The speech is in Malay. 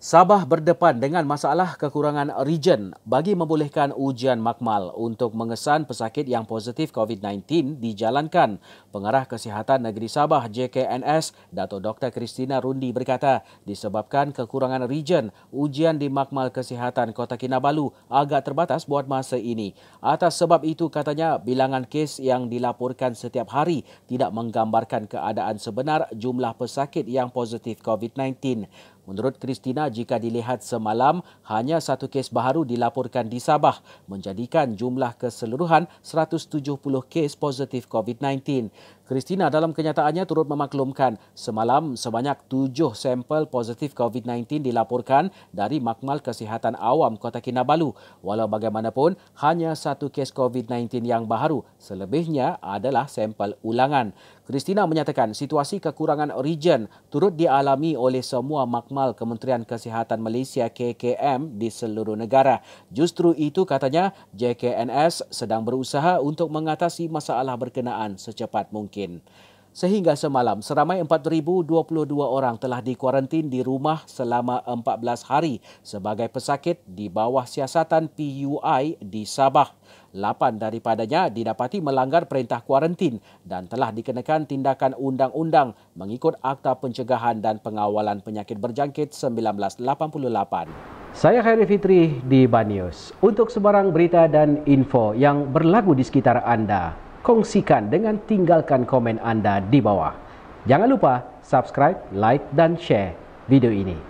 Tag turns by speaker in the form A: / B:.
A: Sabah berdepan dengan masalah kekurangan region bagi membolehkan ujian makmal untuk mengesan pesakit yang positif COVID-19 dijalankan. Pengarah Kesihatan Negeri Sabah JKNS Dato Dr Kristina Rundi berkata disebabkan kekurangan region ujian di Makmal Kesihatan Kota Kinabalu agak terbatas buat masa ini. Atas sebab itu katanya bilangan kes yang dilaporkan setiap hari tidak menggambarkan keadaan sebenar jumlah pesakit yang positif COVID-19. Menurut Kristina, jika dilihat semalam, hanya satu kes baru dilaporkan di Sabah, menjadikan jumlah keseluruhan 170 kes positif COVID-19. Kristina dalam kenyataannya turut memaklumkan, semalam sebanyak tujuh sampel positif COVID-19 dilaporkan dari Makmal Kesihatan Awam Kota Kinabalu. Walau bagaimanapun, hanya satu kes COVID-19 yang baru, selebihnya adalah sampel ulangan. Kristina menyatakan situasi kekurangan origin turut dialami oleh semua makmal amal Kementerian Kesihatan Malaysia KKM di seluruh negara. Justru itu katanya JKNS sedang berusaha untuk mengatasi masalah berkenaan secepat mungkin. Sehingga semalam, seramai 4,022 orang telah dikuarantin di rumah selama 14 hari sebagai pesakit di bawah siasatan PUI di Sabah. Lapan daripadanya didapati melanggar perintah kuarantin dan telah dikenakan tindakan undang-undang mengikut Akta Pencegahan dan Pengawalan Penyakit Berjangkit 1988. Saya Khairi Fitri di Banyus. Untuk sebarang berita dan info yang berlaku di sekitar Anda, kongsikan dengan tinggalkan komen anda di bawah. Jangan lupa subscribe, like dan share video ini.